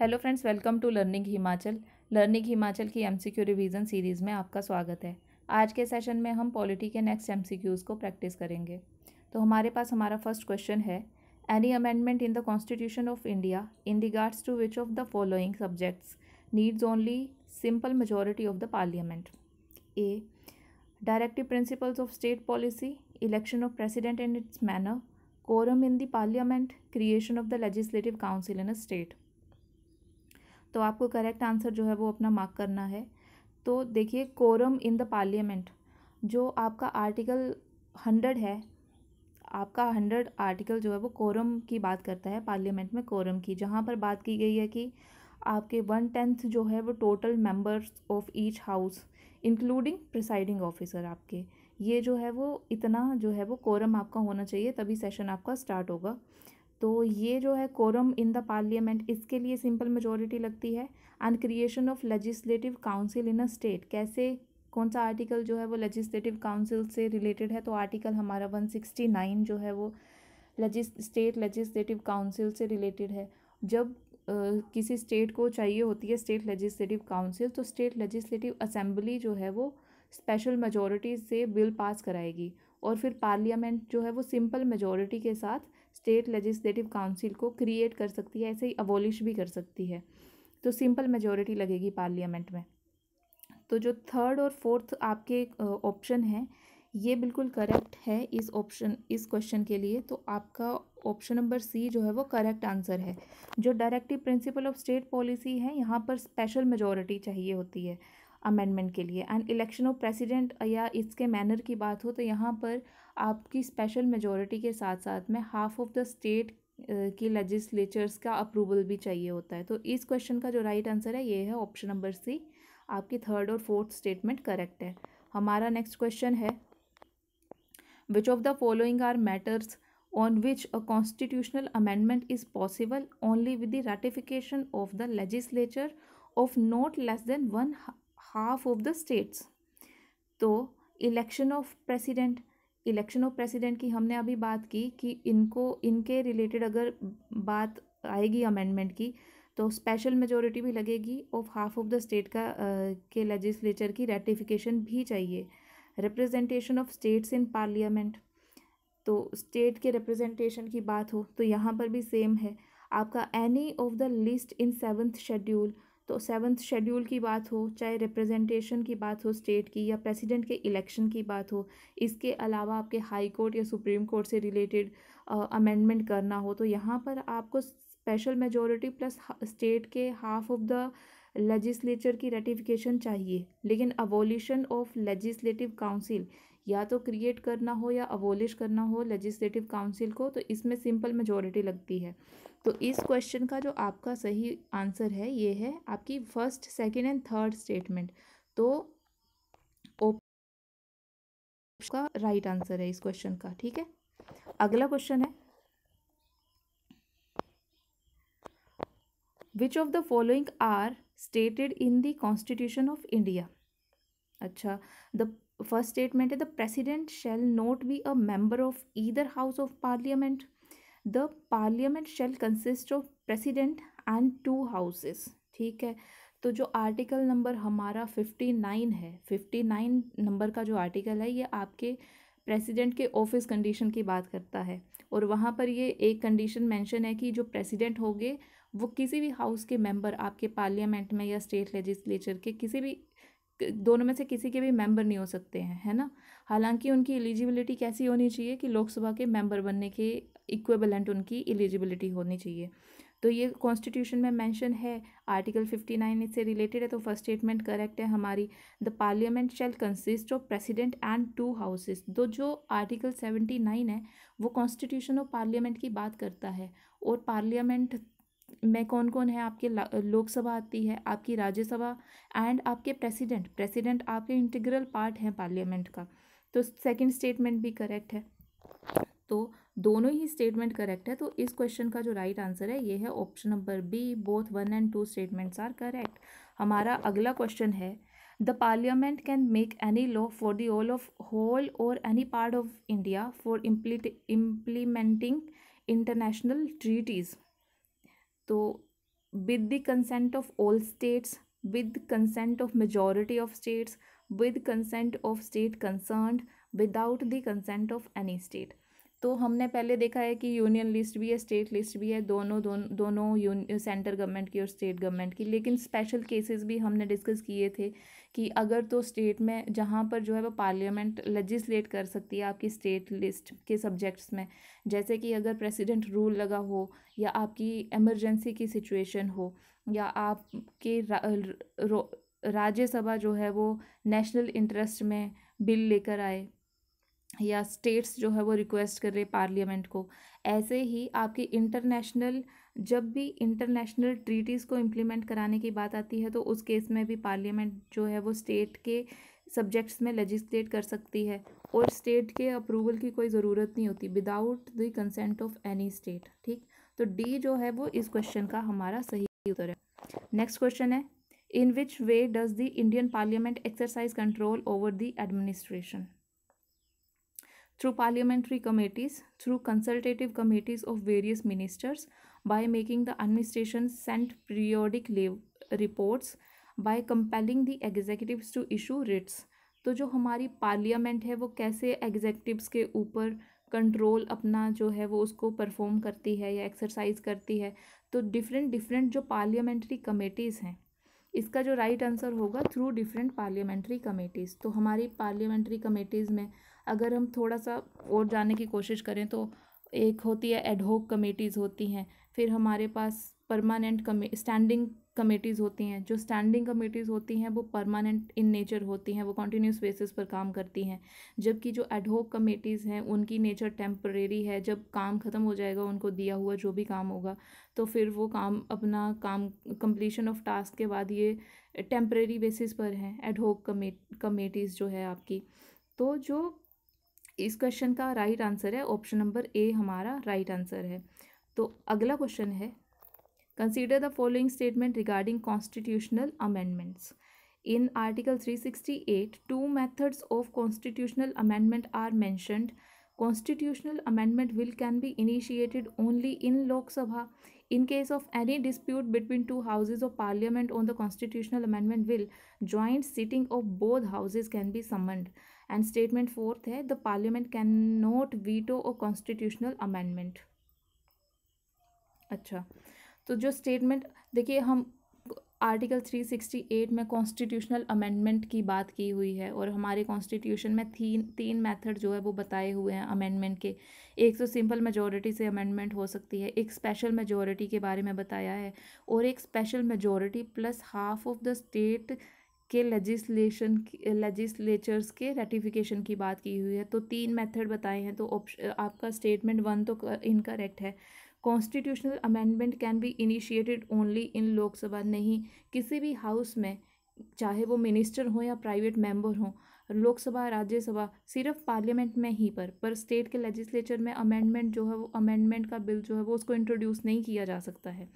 Hello friends welcome to learning Himachal learning Himachal की MCQ revision series में आपका स्वागत है आज के सेशन में हम पॉलिटी के नेक्स्ट एमसीक्यूज़ को प्रैक्टिस करेंगे तो हमारे पास हमारा फर्स्ट क्वेश्चन है any amendment in the constitution of India in regards to which of the following subjects needs only simple majority of the parliament A directive principles of state policy election of president in its manner quorum in the parliament creation of the legislative council in a state तो आपको correct answer जो है वो अपना mark करना है तो देखिए कोरम इन द पार्लियामेंट जो आपका आर्टिकल हंड्रेड है आपका हंड्रेड आर्टिकल जो है वो कोरम की बात करता है पार्लियामेंट में कोरम की जहाँ पर बात की गई है कि आपके वन टेंथ जो है वो total members of each house including presiding officer आपके ये जो है वो इतना जो है वो कोरम आपका होना चाहिए तभी सेशन आपका स्टार्ट होगा तो ये जो है कोरम इन द पार्लियामेंट इसके लिए सिंपल मेजोरिटी लगती है and creation of legislative council in a state कैसे कौन सा आर्टिकल जो है वो लेजिस्लेटिव काउंसिल से रिलेटेड है तो आर्टिकल हमारा वन सिक्सटी नाइन जो है वो लजिस स्टेट लेजिस्लेटिव काउंसिल से रिलेटेड है जब आ, किसी स्टेट को चाहिए होती है स्टेट लेजिस्लेटिव काउंसिल तो स्टेट लेजिस्लेटिव असेंबली जो है वो स्पेशल मेजोरिटी से बिल पास कराएगी और फिर पार्लियामेंट जो है वो सिंपल मेजोरिटी के साथ स्टेट लेजिस्लेटिव काउंसिल को क्रिएट कर सकती है ऐसे ही अबोलिश भी कर सकती है तो सिंपल मेजोरिटी लगेगी पार्लियामेंट में तो जो थर्ड और फोर्थ आपके ऑप्शन हैं ये बिल्कुल करेक्ट है इस ऑप्शन इस क्वेश्चन के लिए तो आपका ऑप्शन नंबर सी जो है वो करेक्ट आंसर है जो directive principle of state policy है यहाँ पर स्पेशल मेजोरिटी चाहिए होती है अमेंडमेंट के लिए एंड इलेक्शन ऑफ प्रेसिडेंट या इसके मैनर की बात हो तो यहाँ पर आपकी स्पेशल मेजोरिटी के साथ साथ में हाफ ऑफ द स्टेट की लेजिस्लेचर्स का अप्रूवल भी चाहिए होता है तो इस क्वेश्चन का जो राइट right आंसर है ये है ऑप्शन नंबर सी आपकी थर्ड और फोर्थ स्टेटमेंट करेक्ट है हमारा नेक्स्ट क्वेश्चन है which of the following are matters on which a constitutional amendment is possible only with the ratification of the legislature of not less than one half of the states तो election of president election of president की हमने अभी बात की कि इनको इनके related अगर बात आएगी अमेंडमेंट की तो स्पेशल मेजोरिटी भी लगेगी of half of the state का uh, के लेजिस्लेचर की रेटिफिकेशन भी चाहिए representation of states in parliament तो स्टेट के रिप्रेजेंटेशन की बात हो तो यहाँ पर भी सेम है आपका any of the list in seventh schedule तो सेवन्थ शेड्यूल की बात हो चाहे रिप्रेजेंटेशन की बात हो स्टेट की या प्रेसिडेंट के इलेक्शन की बात हो इसके अलावा आपके हाई कोर्ट या सुप्रीम कोर्ट से रिलेटेड अमेंडमेंट करना हो तो यहाँ पर आपको स्पेशल मेजोरिटी प्लस स्टेट के हाफ ऑफ द लेजिस्लेचर की रेटिफिकेशन चाहिए लेकिन अवोल्यूशन ऑफ लेजिस्लेटिव काउंसिल या तो क्रिएट करना हो या अवोलिश करना हो लेजिस्लेटिव काउंसिल को तो इसमें सिंपल मेजोरिटी लगती है तो इस क्वेश्चन का जो आपका सही आंसर है ये है आपकी first second and third statement तो का राइट आंसर है इस क्वेश्चन का ठीक है अगला क्वेश्चन है which of the following are stated in the constitution of india acha the first statement is the president shall not be a member of either house of parliament the parliament shall consist of president and two houses ठीक है तो जो article number हमारा fifty nine है fifty nine number का जो article है ये आपके प्रेसिडेंट के ऑफिस कंडीशन की बात करता है और वहाँ पर ये एक कंडीशन मेंशन है कि जो प्रेसिडेंट होंगे वो किसी भी हाउस के मेंबर आपके पार्लियामेंट में या स्टेट लेजिस्लेचर के किसी भी दोनों में से किसी के भी मेंबर नहीं हो सकते हैं है ना हालांकि उनकी एलिजिबिलिटी कैसी होनी चाहिए कि लोकसभा के मेंबर बनने के इक्वेबलेंट उनकी एलिजिबिलिटी होनी चाहिए तो ये कॉन्स्टिट्यूशन में मेंशन है आर्टिकल फिफ्टी नाइन इससे रिलेटेड है तो फर्स्ट स्टेटमेंट करेक्ट है हमारी the parliament shall consist of president and two houses तो जो आर्टिकल सेवेंटी नाइन है वो कॉन्स्टिट्यूशन ऑफ पार्लियामेंट की बात करता है और पार्लियामेंट में कौन कौन है आपके लोकसभा आती है आपकी राज्यसभा एंड आपके प्रेसिडेंट प्रेसिडेंट आपके इंटीग्रल पार्ट हैं पार्लियामेंट का तो सेकंड स्टेटमेंट भी करेक्ट है तो दोनों ही स्टेटमेंट करेक्ट है तो इस क्वेश्चन का जो राइट right आंसर है ये है option number B both one and two statements are correct हमारा अगला क्वेश्चन है the parliament can make any law for the all of whole or any part of India for implementing international treaties So, with the consent of all states with the consent of majority of states with consent of state concerned without the consent of any state तो हमने पहले देखा है कि union list भी है state list भी है दोनों दोन, दोनों सेंटर गवर्नमेंट की और स्टेट गवर्नमेंट की लेकिन स्पेशल केसेस भी हमने डिस्कस किए थे कि अगर तो स्टेट में जहाँ पर जो है वो पार्लियामेंट लजिस्लेट कर सकती है आपकी स्टेट लिस्ट के सब्जेक्ट्स में जैसे कि अगर प्रेसिडेंट रूल लगा हो या आपकी एमरजेंसी की सिचुएशन हो या आपके रा, राज्यसभा जो है वो नेशनल इंटरेस्ट में बिल लेकर आए या स्टेट्स जो है वो रिक्वेस्ट कर रहे पार्लियामेंट को ऐसे ही आपकी इंटरनेशनल जब भी इंटरनेशनल ट्रीटीज़ को इम्प्लीमेंट कराने की बात आती है तो उस केस में भी पार्लियामेंट जो है वो स्टेट के सब्जेक्ट्स में लजिस्लेट कर सकती है और स्टेट के अप्रूवल की कोई ज़रूरत नहीं होती without the consent of any state ठीक तो डी जो है वो इस क्वेश्चन का हमारा सही उत्तर है नेक्स्ट क्वेश्चन है in which way does the Indian parliament exercise control over the administration through parliamentary committees, through consultative committees of various ministers, by making the administration send periodic reports, by compelling the executives to issue writs. तो जो हमारी parliament है वो कैसे एग्जेक्टिव्स के ऊपर control अपना जो है वो उसको परफॉर्म करती है या एक्सरसाइज करती है तो डिफरेंट डिफरेंट जो पार्लियामेंट्री कमेटीज़ हैं इसका जो राइट right आंसर होगा थ्रू डिफरेंट पार्लियामेंट्री कमेटीज़ तो हमारी पार्लियामेंट्री कमेटीज़ में अगर हम थोड़ा सा और जानने की कोशिश करें तो एक होती है एडहोक कमेटीज़ होती हैं फिर हमारे पास परमानेंट कमे स्टैंडिंग कमेटीज़ होती हैं जो स्टैंडिंग कमेटीज़ होती हैं वो परमानेंट इन नेचर होती हैं वो कंटिन्यूस बेसिस पर काम करती हैं जबकि जो एडहोक कमेटीज़ हैं उनकी नेचर टेम्प्रेरी है जब काम ख़त्म हो जाएगा उनको दिया हुआ जो भी काम होगा तो फिर वो काम अपना काम कम्प्लीशन ऑफ टास्क के बाद ये टेम्प्रेरी बेसिस पर हैं एडहोक कमेटीज़ जो है आपकी तो जो इस क्वेश्चन का राइट आंसर है ऑप्शन नंबर ए हमारा राइट आंसर है तो अगला क्वेश्चन है consider the following statement regarding constitutional amendments in article 368 two methods of constitutional amendment are mentioned constitutional amendment bill can be initiated only in Lok Sabha in case of any dispute between two houses of parliament on the constitutional amendment bill joint sitting of both houses can be summoned and statement fourth है the parliament can not veto a constitutional amendment अच्छा तो जो statement देखिए हम article 368 में constitutional amendment की बात की हुई है और हमारे कॉन्स्टिट्यूशन में तीन तीन मेथड जो है वो बताए हुए हैं अमेंडमेंट के एक तो सिंपल मेजोरिटी से अमेंडमेंट हो सकती है एक स्पेशल मेजोरिटी के बारे में बताया है और एक special majority plus half of the state के लजिस्लेशन लेजिस्लेचर्स के रेटिफिकेशन की बात की हुई है तो तीन मेथड बताए हैं तो आपका स्टेटमेंट वन तो इनकरेक्ट है constitutional amendment can be initiated only in Lok Sabha नहीं किसी भी हाउस में चाहे वो मिनिस्टर हो या प्राइवेट मेंबर हो लोकसभा राज्यसभा सिर्फ पार्लियामेंट में ही पर पर स्टेट के लेजिस्लेचर में अमेंडमेंट जो है वो अमेंडमेंट का बिल जो है वो उसको इंट्रोड्यूस नहीं किया जा सकता है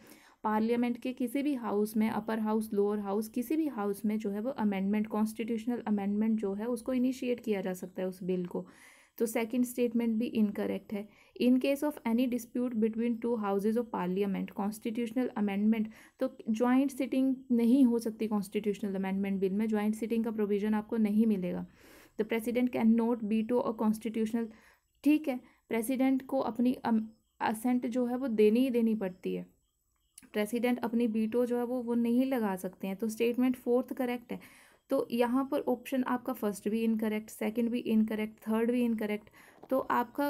पार्लियामेंट के किसी भी हाउस में अपर हाउस लोअर हाउस किसी भी हाउस में जो है वो अमेंडमेंट कॉन्स्टिट्यूशनल अमेंडमेंट जो है उसको इनिशिएट किया जा सकता है उस बिल को तो सेकंड स्टेटमेंट भी इनकरेक्ट है in case of any dispute between two houses of parliament constitutional amendment तो ज्वाइंट सिटिंग नहीं हो सकती कॉन्स्टिट्यूशनल अमेंडमेंट बिल में ज्वाइंट सिटिंग का प्रोविज़न आपको नहीं मिलेगा the president can not veto a constitutional ठीक है प्रेसिडेंट को अपनी असेंट जो है वो देनी ही देनी पड़ती है प्रेसिडेंट अपनी बीटो जो है वो वो नहीं लगा सकते हैं तो स्टेटमेंट फोर्थ करेक्ट है तो यहाँ पर ऑप्शन आपका फर्स्ट भी इनकरेक्ट सेकंड भी इनकरेक्ट थर्ड भी इनकरेक्ट तो आपका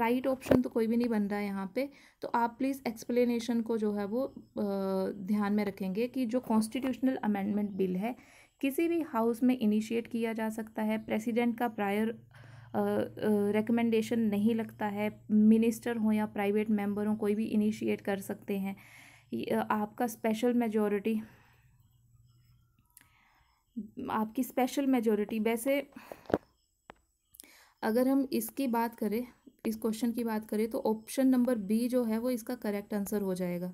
राइट ऑप्शन तो कोई भी नहीं बन रहा है यहाँ पे तो आप प्लीज़ एक्सप्लेनेशन को जो है वो ध्यान में रखेंगे कि जो कॉन्स्टिट्यूशनल अमेंडमेंट बिल है किसी भी हाउस में इनिशिएट किया जा सकता है प्रेसिडेंट का प्रायर रिकमेंडेशन नहीं लगता है मिनिस्टर हो या प्राइवेट मेंबर हों कोई भी इनिशिएट कर सकते हैं आपका स्पेशल मेजोरिटी आपकी स्पेशल मेजोरिटी वैसे अगर हम इसकी बात करें इस क्वेश्चन की बात करें तो ऑप्शन नंबर बी जो है वो इसका करेक्ट आंसर हो जाएगा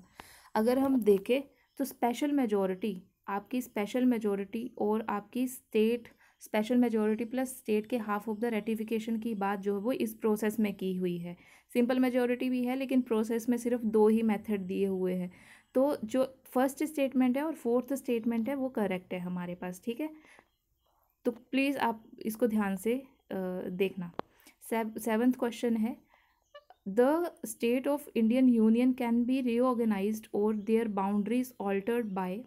अगर हम देखें तो स्पेशल मेजोरिटी आपकी स्पेशल मेजोरिटी और आपकी state special majority plus state के हाफ ऑफ द रेटिफिकेशन की बात जो है वो इस प्रोसेस में की हुई है सिंपल मेजोरिटी भी है लेकिन प्रोसेस में सिर्फ दो ही मेथड दिए हुए हैं तो जो फर्स्ट स्टेटमेंट है और फोर्थ स्टेटमेंट है वो करेक्ट है हमारे पास ठीक है तो प्लीज़ आप इसको ध्यान से देखना सेवन्थ क्वेश्चन है the state of Indian union can be reorganize or their boundaries altered by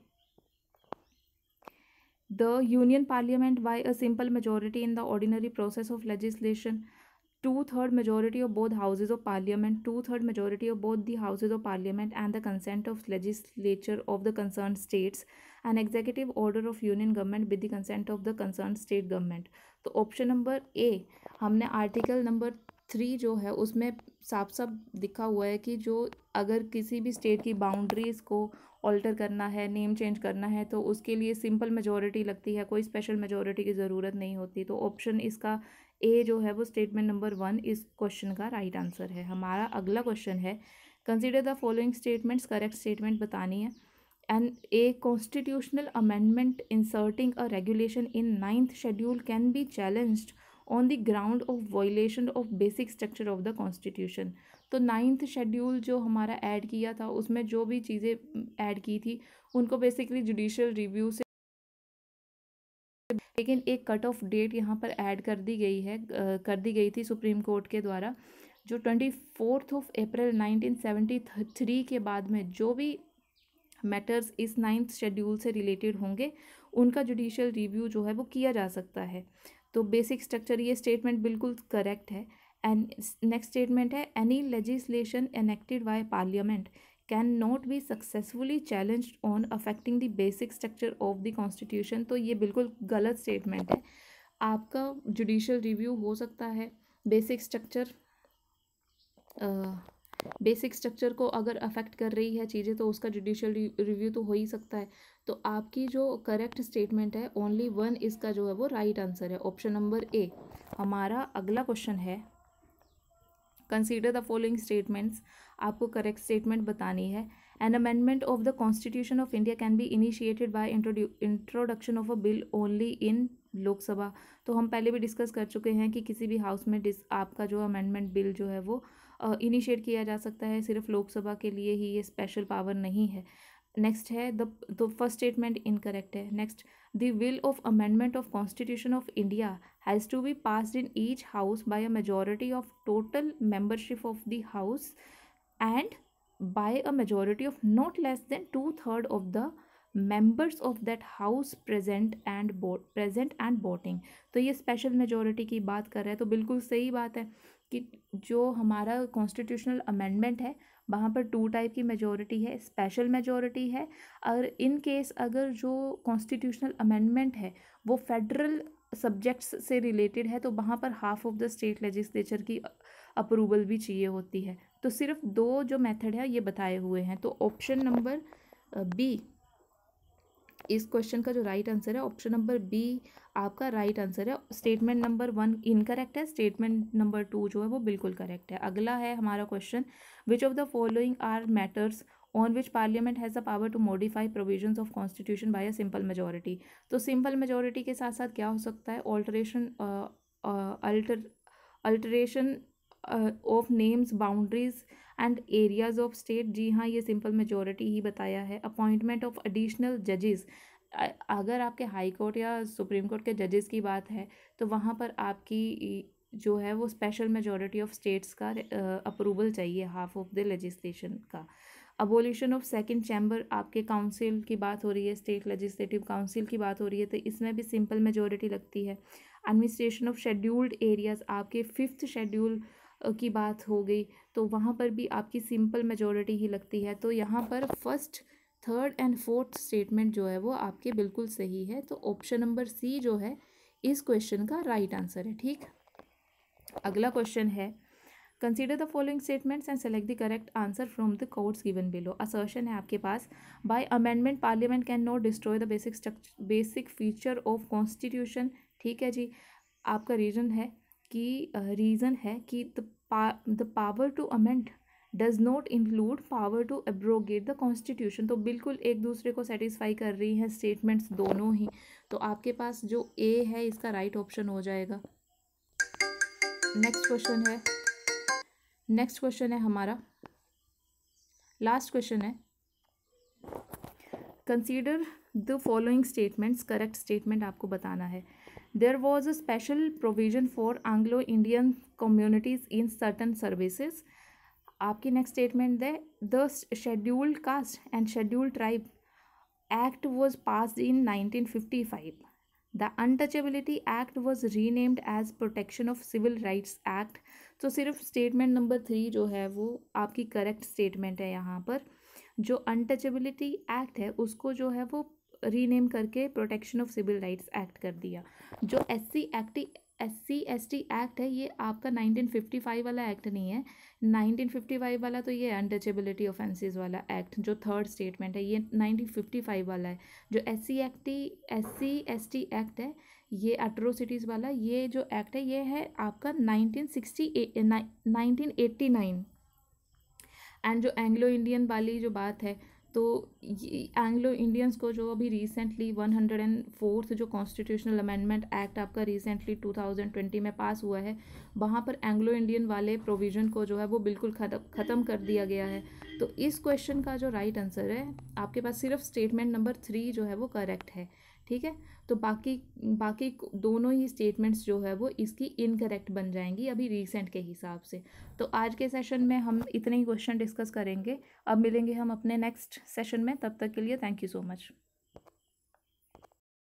the union parliament by a simple majority in the ordinary process of legislation two-third majority of both houses of parliament two-third majority of both the houses of parliament and the consent of legislature of the concerned states an executive order of union government with the consent of the concerned state government तो option number A हमने article number three जो है उसमें साफ साफ दिखा हुआ है कि जो अगर किसी भी स्टेट की बाउंड्रीज़ को ऑल्टर करना है नेम चेंज करना है तो उसके लिए सिंपल मेजोरिटी लगती है कोई स्पेशल मेजोरिटी की ज़रूरत नहीं होती तो ऑप्शन इसका ए जो है वो स्टेटमेंट नंबर वन इस क्वेश्चन का राइट right आंसर है हमारा अगला क्वेश्चन है consider the following statements correct statement बतानी है and a constitutional amendment inserting a regulation in ninth schedule can be challenged on the ground of violation of basic structure of the constitution तो ninth schedule जो हमारा add किया था उसमें जो भी चीज़ें ऐड की थी उनको बेसिकली जुडिशल रिव्यू से लेकिन एक कट ऑफ डेट यहाँ पर ऐड कर दी गई है कर दी गई थी सुप्रीम कोर्ट के द्वारा जो twenty fourth of April nineteen seventy three के बाद में जो भी मैटर्स इस नाइन्थ शेड्यूल से रिलेटेड होंगे उनका जुडिशल रिव्यू जो है वो किया जा सकता है तो बेसिक स्ट्रक्चर ये स्टेटमेंट बिल्कुल करेक्ट है नेक्स्ट स्टेटमेंट है any legislation enacted by parliament can not be successfully challenge on affecting the basic structure of the constitution तो ये बिल्कुल गलत स्टेटमेंट है आपका जुडिशल रिव्यू हो सकता है बेसिक स्ट्रक्चर बेसिक स्ट्रक्चर को अगर अफेक्ट कर रही है चीज़ें तो उसका जुडिशल रिव्यू तो हो ही सकता है तो आपकी जो करेक्ट स्टेटमेंट है ओनली वन इसका जो है वो राइट right आंसर है ऑप्शन नंबर ए हमारा अगला क्वेश्चन है कंसीडर द फॉलोइंग स्टेटमेंट्स आपको करेक्ट स्टेटमेंट बतानी है an amendment of the constitution of India can be initiated by introduction of a bill only in Lok Sabha तो हम पहले भी डिस्कस कर चुके हैं कि किसी भी हाउस में डिस आपका जो अमेंडमेंट बिल जो है वो इनिशिएट uh, किया जा सकता है सिर्फ लोकसभा के लिए ही ये स्पेशल पावर नहीं है नेक्स्ट है द फर्स्ट स्टेटमेंट इनकरेक्ट है next the bill of amendment of constitution of India has to be pass in each house by a majority of total membership of the house and by a majority of not less than two third of the members of that house present and present and voting तो ये special majority की बात कर रहे हैं तो बिल्कुल सही बात है कि जो हमारा कॉन्स्टिट्यूशनल अमेंडमेंट है वहाँ पर टू टाइप की मेजोरिटी है स्पेशल मेजोरिटी है और इन केस अगर जो कॉन्स्टिट्यूशनल अमेंडमेंट है वो फेडरल सब्जेक्ट्स से रिलेटेड है तो वहाँ पर half of the state legislature की अप्रूवल भी चाहिए होती है तो सिर्फ दो जो मेथड है ये बताए हुए हैं तो ऑप्शन नंबर बी इस क्वेश्चन का जो राइट right आंसर है ऑप्शन नंबर बी आपका राइट right आंसर है स्टेटमेंट नंबर वन इनकरेक्ट है स्टेटमेंट नंबर टू जो है वो बिल्कुल करेक्ट है अगला है हमारा question which of the following are matters on which parliament has the power to modify provision of constitution by a simple majority तो सिंपल मेजोरिटी के साथ साथ क्या हो सकता है alteration alter alteration of names boundaries and areas of state जी हाँ ये सिंपल मेजोरिटी ही बताया है अपॉइंटमेंट ऑफ एडिशनल जजेस अगर आपके हाई कोर्ट या सुप्रीम कोर्ट के जजेस की बात है तो वहाँ पर आपकी जो है वो स्पेशल मेजोरिटी ऑफ स्टेट्स का अप्रूवल चाहिए हाफ ऑफ द लेजिस्लेशन का अबोल्यूशन ऑफ सेकेंड चैम्बर आपके काउंसिल की बात हो रही है स्टेट लजिस्लेटिव काउंसिल की बात हो रही है तो इसमें भी सिंपल मेजोरिटी लगती है एडमिनिस्ट्रेशन ऑफ शेड्यूल्ड एरियाज़ आपके फिफ्थ शेड्यूल की बात हो गई तो वहाँ पर भी आपकी सिंपल मेजोरिटी ही लगती है तो यहाँ पर first third and fourth statement जो है वो आपके बिल्कुल सही है तो ऑप्शन नंबर सी जो है इस क्वेश्चन का राइट right आंसर है ठीक अगला क्वेश्चन है consider the following statements and select the correct answer from the codes given below assertion है आपके पास by amendment parliament can not destroy the basic structure basic feature of constitution ठीक है जी आपका रीजन है की रीज़न है कि the power to amend does not include power to abrogate the constitution तो बिल्कुल एक दूसरे को सेटिस्फाई कर रही हैं स्टेटमेंट्स दोनों ही तो आपके पास जो ए है इसका राइट right ऑप्शन हो जाएगा नेक्स्ट क्वेश्चन है नेक्स्ट क्वेश्चन है हमारा लास्ट क्वेश्चन है consider the following statements correct statement आपको बताना है there was a special provision for anglo indian communities in certain services आपकी next statement the the scheduled caste and scheduled tribe act was passed in nineteen fifty five the untouchability act was renamed as protection of civil rights act तो सिर्फ statement number three जो है वो आपकी correct statement है यहाँ पर जो अनटचेबिलिटी एक्ट है उसको जो है वो रीनेम करके protection of civil rights act कर दिया जो S C act S C S T act है ये आपका नाइनटीन फिफ्टी फाइव वाला एक्ट नहीं है नाइनटीन फिफ्टी फाइव वाला तो ये अनटचेबिलिटी ऑफेंसेज वाला एक्ट जो थर्ड स्टेटमेंट है ये नाइनटीन फिफ्टी फाइव वाला है जो S C act S C S T act है ये अट्रोसिटीज़ वाला ये जो एक्ट है ये है आपका nineteen sixty nineteen eighty nine and जो एंग्लो इंडियन वाली जो बात है तो एंग्लो इंडियंस को जो अभी recently one hundred and fourth जो कॉन्स्टिट्यूशनल अमेंडमेंट एक्ट आपका रिसेंटली टू थाउजेंड ट्वेंटी में पास हुआ है वहाँ पर एंग्लो इंडियन वाले प्रोविज़न को जो है वो बिल्कुल ख़त्म कर दिया गया है तो इस क्वेश्चन का जो राइट right आंसर है आपके पास सिर्फ स्टेटमेंट नंबर थ्री जो है वो करेक्ट है ठीक है तो बाकी बाकी दोनों ही स्टेटमेंट्स जो है वो इसकी इनकरेक्ट बन जाएंगी अभी रिसेंट के हिसाब से तो आज के सेशन में हम इतने ही क्वेश्चन डिस्कस करेंगे अब मिलेंगे हम अपने नेक्स्ट सेशन में तब तक के लिए थैंक यू सो मच